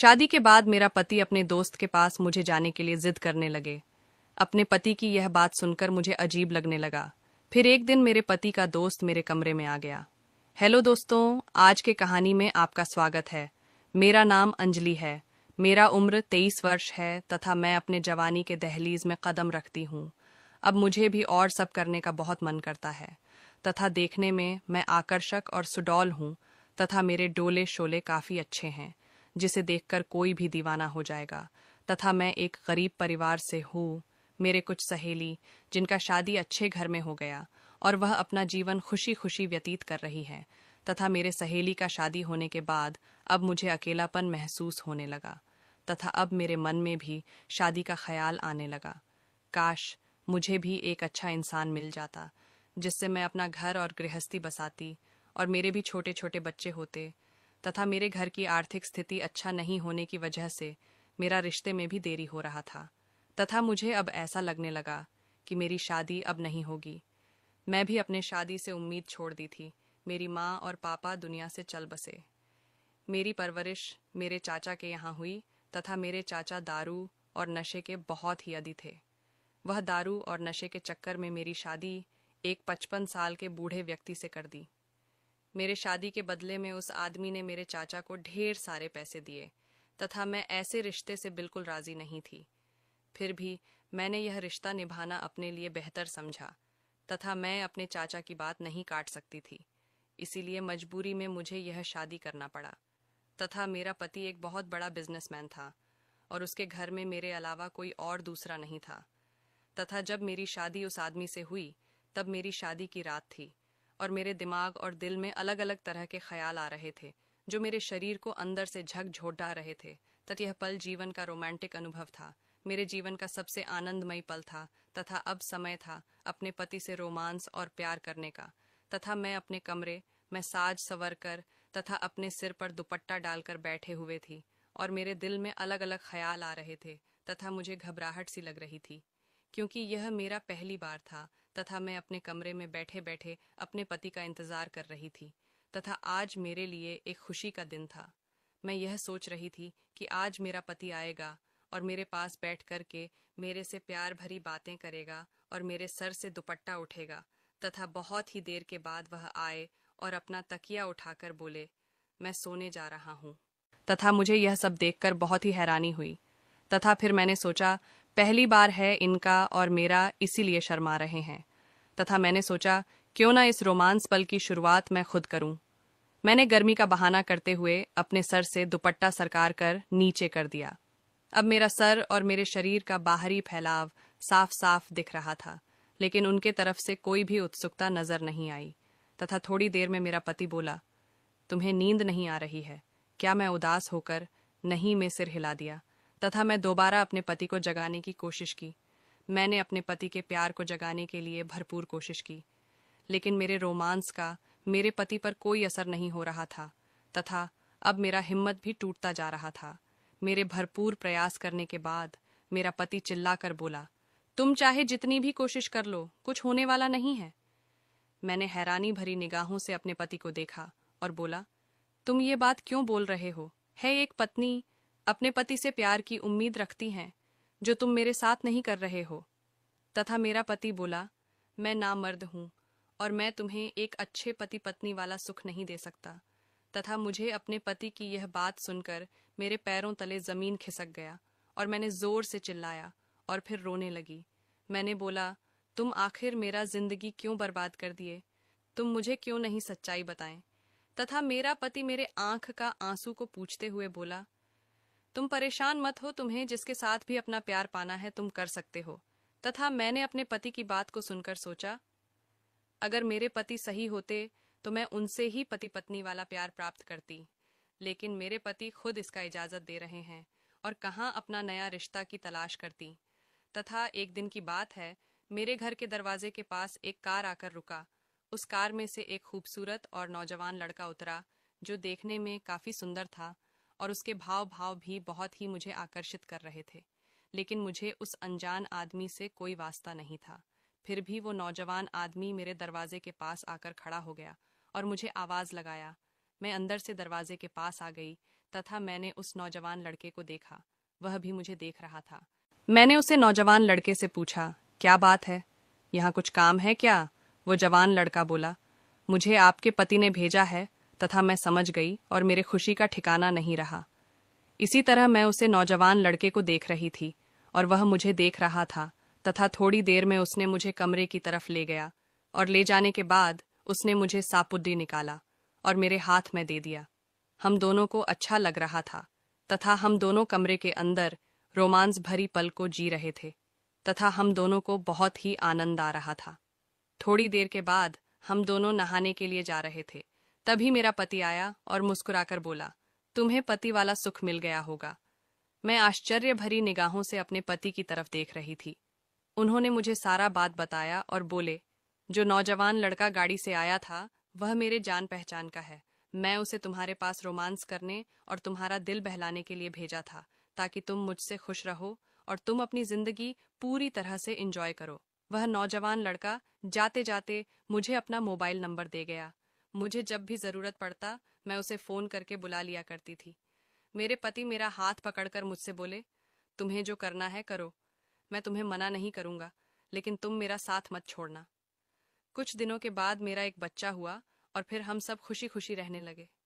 शादी के बाद मेरा पति अपने दोस्त के पास मुझे जाने के लिए जिद करने लगे अपने पति की यह बात सुनकर मुझे अजीब लगने लगा फिर एक दिन मेरे पति का दोस्त मेरे कमरे में आ गया हेलो दोस्तों आज के कहानी में आपका स्वागत है मेरा नाम अंजलि है मेरा उम्र तेईस वर्ष है तथा मैं अपने जवानी के दहलीज में कदम रखती हूँ अब मुझे भी और सब करने का बहुत मन करता है तथा देखने में मैं आकर्षक और सुडौल हूँ तथा मेरे डोले शोले काफ़ी अच्छे हैं जिसे देखकर कोई भी दीवाना हो जाएगा तथा मैं एक गरीब परिवार से हूँ मेरे कुछ सहेली जिनका शादी अच्छे घर में हो गया और वह अपना जीवन खुशी खुशी व्यतीत कर रही है तथा मेरे सहेली का शादी होने के बाद अब मुझे अकेलापन महसूस होने लगा तथा अब मेरे मन में भी शादी का ख्याल आने लगा काश मुझे भी एक अच्छा इंसान मिल जाता जिससे मैं अपना घर और गृहस्थी बसाती और मेरे भी छोटे छोटे बच्चे होते तथा मेरे घर की आर्थिक स्थिति अच्छा नहीं होने की वजह से मेरा रिश्ते में भी देरी हो रहा था तथा मुझे अब ऐसा लगने लगा कि मेरी शादी अब नहीं होगी मैं भी अपने शादी से उम्मीद छोड़ दी थी मेरी माँ और पापा दुनिया से चल बसे मेरी परवरिश मेरे चाचा के यहाँ हुई तथा मेरे चाचा दारू और नशे के बहुत ही अधि थे वह दारू और नशे के चक्कर में मेरी शादी एक पचपन साल के बूढ़े व्यक्ति से कर दी मेरे शादी के बदले में उस आदमी ने मेरे चाचा को ढेर सारे पैसे दिए तथा मैं ऐसे रिश्ते से बिल्कुल राजी नहीं थी फिर भी मैंने यह रिश्ता निभाना अपने लिए बेहतर समझा तथा मैं अपने चाचा की बात नहीं काट सकती थी इसीलिए मजबूरी में मुझे यह शादी करना पड़ा तथा मेरा पति एक बहुत बड़ा बिजनेसमैन था और उसके घर में मेरे अलावा कोई और दूसरा नहीं था तथा जब मेरी शादी उस आदमी से हुई तब मेरी शादी की रात थी और मेरे दिमाग और दिल में अलग अलग तरह के ख्याल आ रहे थे जो मेरे शरीर को अंदर से डाल रहे थे तथा यह पल जीवन का रोमांटिक अनुभव था मेरे जीवन का सबसे आनंदमय पल था तथा अब समय था अपने पति से रोमांस और प्यार करने का तथा मैं अपने कमरे में साज सवर कर तथा अपने सिर पर दुपट्टा डालकर बैठे हुए थी और मेरे दिल में अलग अलग ख्याल आ रहे थे तथा मुझे घबराहट सी लग रही थी क्योंकि यह मेरा पहली बार था तथा मैं अपने कमरे में बैठे बैठे अपने पति का इंतजार कर रही थी तथा आज मेरे लिए एक खुशी का दिन था मैं यह सोच रही थी कि आज मेरा पति आएगा और मेरे पास बैठ कर के मेरे से प्यार भरी बातें करेगा और मेरे सर से दुपट्टा उठेगा तथा बहुत ही देर के बाद वह आए और अपना तकिया उठाकर बोले मैं सोने जा रहा हूँ तथा मुझे यह सब देखकर बहुत ही हैरानी हुई तथा फिर मैंने सोचा पहली बार है इनका और मेरा इसीलिए शर्मा रहे हैं तथा मैंने सोचा क्यों ना इस रोमांस पल की शुरुआत मैं खुद करूं मैंने गर्मी का बहाना करते हुए अपने सर से दुपट्टा सरकार कर नीचे कर दिया अब मेरा सर और मेरे शरीर का बाहरी फैलाव साफ साफ दिख रहा था लेकिन उनके तरफ से कोई भी उत्सुकता नजर नहीं आई तथा थोड़ी देर में मेरा पति बोला तुम्हें नींद नहीं आ रही है क्या मैं उदास होकर नहीं में सिर हिला दिया तथा मैं दोबारा अपने पति को जगाने की कोशिश की मैंने अपने पति के प्यार को जगाने के लिए भरपूर कोशिश की लेकिन मेरे रोमांस का मेरे पति पर कोई असर नहीं हो रहा था तथा अब मेरा हिम्मत भी टूटता जा रहा था मेरे भरपूर प्रयास करने के बाद मेरा पति चिल्लाकर बोला तुम चाहे जितनी भी कोशिश कर लो कुछ होने वाला नहीं है मैंने हैरानी भरी निगाहों से अपने पति को देखा और बोला तुम ये बात क्यों बोल रहे हो है एक पत्नी अपने पति से प्यार की उम्मीद रखती हैं जो तुम मेरे साथ नहीं कर रहे हो तथा मेरा पति बोला मैं ना मर्द हूँ और मैं तुम्हें एक अच्छे पति पत्नी वाला सुख नहीं दे सकता तथा मुझे अपने पति की यह बात सुनकर मेरे पैरों तले जमीन खिसक गया और मैंने जोर से चिल्लाया और फिर रोने लगी मैंने बोला तुम आखिर मेरा जिंदगी क्यों बर्बाद कर दिए तुम मुझे क्यों नहीं सच्चाई बताएं तथा मेरा पति मेरे आंख का आंसू को पूछते हुए बोला तुम परेशान मत हो तुम्हें जिसके साथ भी अपना प्यार पाना है तुम कर सकते हो तथा मैंने अपने पति की बात को सुनकर सोचा अगर मेरे पति सही होते तो मैं उनसे ही पति पत्नी वाला प्यार प्राप्त करती लेकिन मेरे पति खुद इसका इजाजत दे रहे हैं और कहाँ अपना नया रिश्ता की तलाश करती तथा एक दिन की बात है मेरे घर के दरवाजे के पास एक कार आकर रुका उस कार में से एक खूबसूरत और नौजवान लड़का उतरा जो देखने में काफी सुंदर था और उसके भाव भाव भी बहुत ही मुझे आकर्षित कर रहे थे लेकिन मुझे उस अनजान आदमी से कोई वास्ता नहीं था फिर भी वो नौजवान आदमी मेरे दरवाजे के पास आकर खड़ा हो गया और मुझे आवाज लगाया मैं अंदर से दरवाजे के पास आ गई तथा मैंने उस नौजवान लड़के को देखा वह भी मुझे देख रहा था मैंने उसे नौजवान लड़के से पूछा क्या बात है यहाँ कुछ काम है क्या वो जवान लड़का बोला मुझे आपके पति ने भेजा है तथा मैं समझ गई और मेरे खुशी का ठिकाना नहीं रहा इसी तरह मैं उसे नौजवान लड़के को देख रही थी और वह मुझे देख रहा था तथा थोड़ी देर में उसने मुझे कमरे की तरफ ले गया और ले जाने के बाद उसने मुझे सापुद्दी निकाला और मेरे हाथ में दे दिया हम दोनों को अच्छा लग रहा था तथा हम दोनों कमरे के अंदर रोमांस भरी पल को जी रहे थे तथा हम दोनों को बहुत ही आनंद आ रहा था थोड़ी देर के बाद हम दोनों नहाने के लिए जा रहे थे तभी मेरा पति आया और मुस्कुराकर बोला तुम्हें पति वाला सुख मिल गया होगा मैं आश्चर्य भरी निगाहों से अपने पति की तरफ देख रही थी उन्होंने मुझे सारा बात बताया और बोले जो नौजवान लड़का गाड़ी से आया था वह मेरे जान पहचान का है मैं उसे तुम्हारे पास रोमांस करने और तुम्हारा दिल बहलाने के लिए भेजा था ताकि तुम मुझसे खुश रहो और तुम अपनी जिंदगी पूरी तरह से इंजॉय करो वह नौजवान लड़का जाते जाते मुझे अपना मोबाइल नंबर दे गया मुझे जब भी जरूरत पड़ता मैं उसे फोन करके बुला लिया करती थी मेरे पति मेरा हाथ पकड़कर मुझसे बोले तुम्हें जो करना है करो मैं तुम्हें मना नहीं करूंगा लेकिन तुम मेरा साथ मत छोड़ना कुछ दिनों के बाद मेरा एक बच्चा हुआ और फिर हम सब खुशी खुशी रहने लगे